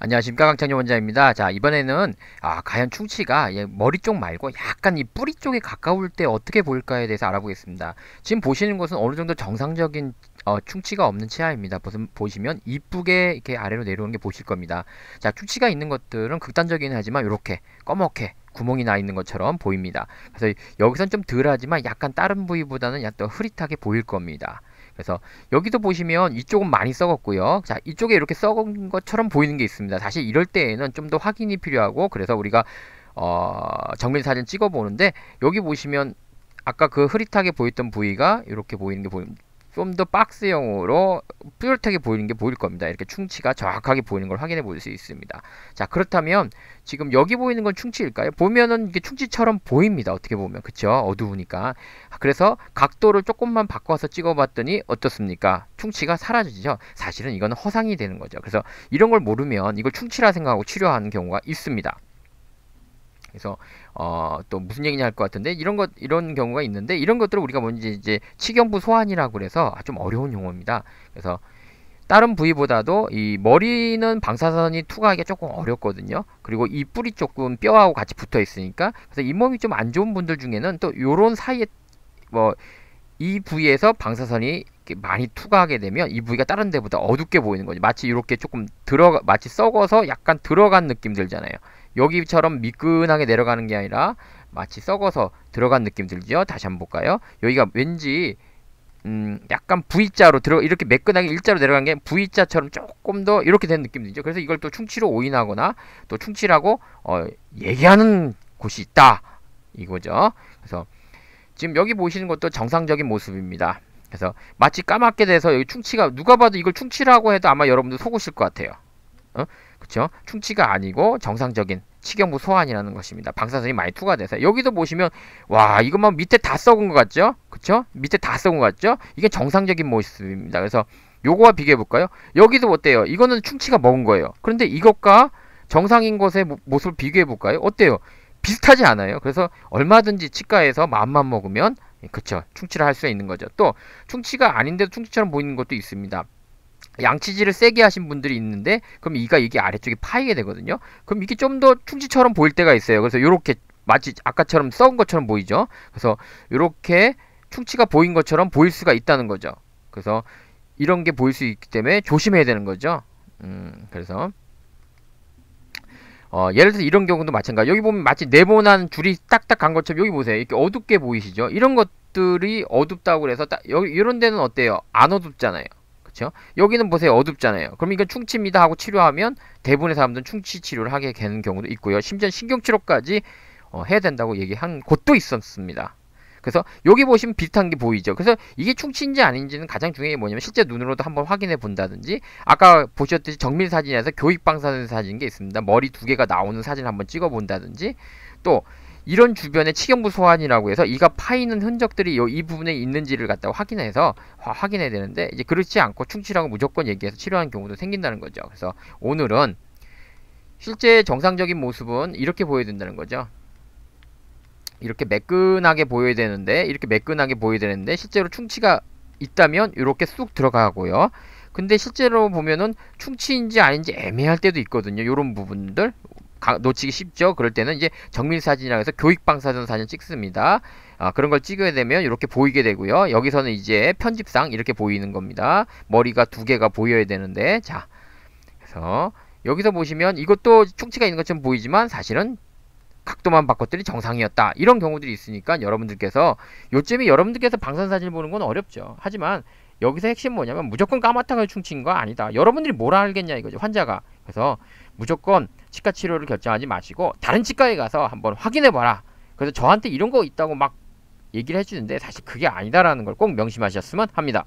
안녕하십니까 강창희 원장입니다. 자 이번에는 아 과연 충치가 예, 머리 쪽 말고 약간 이 뿌리 쪽에 가까울 때 어떻게 보일까에 대해서 알아보겠습니다. 지금 보시는 것은 어느 정도 정상적인 어, 충치가 없는 치아입니다. 무슨 보시면 이쁘게 이렇게 아래로 내려오는 게 보실 겁니다. 자 충치가 있는 것들은 극단적이긴 하지만 이렇게 검어게 구멍이 나 있는 것처럼 보입니다. 그래서 여기선 좀 덜하지만 약간 다른 부위보다는 약간 흐릿하게 보일 겁니다. 그래서 여기도 보시면 이쪽은 많이 썩었고요. 자 이쪽에 이렇게 썩은 것처럼 보이는 게 있습니다. 사실 이럴 때에는 좀 더 확인이 필요하고 그래서 우리가 어, 정밀 사진 찍어보는데 여기 보시면 아까 그 흐릿하게 보였던 부위가 이렇게 보이는 게 보입니다. 좀더 박스형으로 뾰렷하게 보이는 게 보일 겁니다. 이렇게 충치가 정확하게 보이는 걸 확인해 볼 수 있습니다. 자 그렇다면 지금 여기 보이는 건 충치일까요? 보면은 이게 충치처럼 보입니다. 어떻게 보면 그쵸? 어두우니까 그래서 각도를 조금만 바꿔서 찍어봤더니 어떻습니까? 충치가 사라지죠. 사실은 이건 허상이 되는 거죠. 그래서 이런 걸 모르면 이걸 충치라 생각하고 치료하는 경우가 있습니다. 그래서 어, 또 무슨 얘기냐 할 것 같은데 이런 것 이런 경우가 있는데 이런 것들을 우리가 뭔지 이제 치경부 소환이라고 그래서 아, 좀 어려운 용어입니다. 그래서 다른 부위보다도 이 머리는 방사선이 투과하기가 조금 어렵거든요. 그리고 이 뿔이 조금 뼈하고 같이 붙어 있으니까 그래서 잇몸이 좀 안 좋은 분들 중에는 또 요런 사이에 뭐 이 부위에서 방사선이 많이 투과하게 되면 이 부위가 다른 데보다 어둡게 보이는 거죠. 마치 이렇게 조금 들어가 마치 썩어서 약간 들어간 느낌 들잖아요. 여기처럼 미끈하게 내려가는 게 아니라 마치 썩어서 들어간 느낌 들죠? 다시 한 번 볼까요? 여기가 왠지 음, 약간 V자로 들어 이렇게 매끈하게 일자로 내려간 게 V자처럼 조금 더 이렇게 된 느낌 들죠. 그래서 이걸 또 충치로 오인하거나 또 충치라고 어, 얘기하는 곳이 있다 이거죠. 그래서 지금 여기 보시는 것도 정상적인 모습입니다. 그래서 마치 까맣게 돼서 여기 충치가 누가 봐도 이걸 충치라고 해도 아마 여러분들 속으실 것 같아요. 어? 그쵸? 충치가 아니고 정상적인 식용부 소환이라는 것입니다. 방사선이 많이 투과돼서 여기도 보시면 와 이것만 밑에 다 썩은 것 같죠? 그쵸? 밑에 다 썩은 것 같죠? 이게 정상적인 모습입니다. 그래서 요거와 비교해 볼까요? 여기도 어때요? 이거는 충치가 먹은 거예요. 그런데 이것과 정상인 것의 모습을 비교해 볼까요? 어때요? 비슷하지 않아요. 그래서 얼마든지 치과에서 마음만 먹으면 예, 그쵸 충치를 할 수 있는 거죠. 또 충치가 아닌데도 충치처럼 보이는 것도 있습니다. 양치질을 세게 하신 분들이 있는데 그럼 이가 이게 아래쪽이 파이게 되거든요. 그럼 이게 좀 더 충치처럼 보일 때가 있어요. 그래서 요렇게 마치 아까처럼 썩은 것처럼 보이죠. 그래서 요렇게 충치가 보인 것처럼 보일 수가 있다는 거죠. 그래서 이런 게 보일 수 있기 때문에 조심해야 되는 거죠. 음, 그래서 어, 예를 들어서 이런 경우도 마찬가지. 여기 보면 마치 네모난 줄이 딱딱 간 것처럼 여기 보세요. 이렇게 어둡게 보이시죠? 이런 것들이 어둡다고 그래서 딱, 여기, 이런 데는 어때요? 안 어둡잖아요. 그렇 여기는 보세요. 어둡잖아요. 그럼 이건 충치입니다 하고 치료하면 대부분의 사람들은 충치 치료를 하게 되는 경우도 있고요. 심지어 신경치료까지 어, 해야 된다고 얘기한 곳도 있었습니다. 그래서 여기 보시면 비슷한 게 보이죠. 그래서 이게 충치인지 아닌지는 가장 중요한 게 뭐냐면 실제 눈으로도 한번 확인해 본다든지 아까 보셨듯이 정밀 사진에서 교육방사선 사진 게 있습니다. 머리 두 개가 나오는 사진 한번 찍어 본다든지 또 이런 주변에 치경부 소환이라고 해서 이가 파이는 흔적들이 요, 이 부분에 있는지를 갖다가 확인해서 화, 확인해야 되는데 이제 그렇지 않고 충치라고 무조건 얘기해서 치료하는 경우도 생긴다는 거죠. 그래서 오늘은 실제 정상적인 모습은 이렇게 보여야 된다는 거죠. 이렇게 매끈하게 보여야 되는데 이렇게 매끈하게 보여야 되는데 실제로 충치가 있다면 이렇게 쑥 들어가고요. 근데 실제로 보면은 충치인지 아닌지 애매할 때도 있거든요. 이런 부분들 놓치기 쉽죠. 그럴 때는 이제 정밀사진이라고 해서 교육방사선 사진 찍습니다. 아, 그런 걸 찍어야 되면 이렇게 보이게 되고요. 여기서는 이제 편집상 이렇게 보이는 겁니다. 머리가 두 개가 보여야 되는데 자 그래서 여기서 보시면 이것도 충치가 있는 것처럼 보이지만 사실은 각도만 바꿨더니 정상이었다. 이런 경우들이 있으니까 여러분들께서 요점이 여러분들께서 방산사진을 보는 건 어렵죠. 하지만 여기서 핵심 뭐냐면 무조건 까마탕을 충치인 거 아니다. 여러분들이 뭘 알겠냐 이거죠. 환자가. 그래서 무조건 치과 치료를 결정하지 마시고 다른 치과에 가서 한번 확인해 봐라. 그래서 저한테 이런 거 있다고 막 얘기를 해주는데 사실 그게 아니다라는 걸 꼭 명심하셨으면 합니다.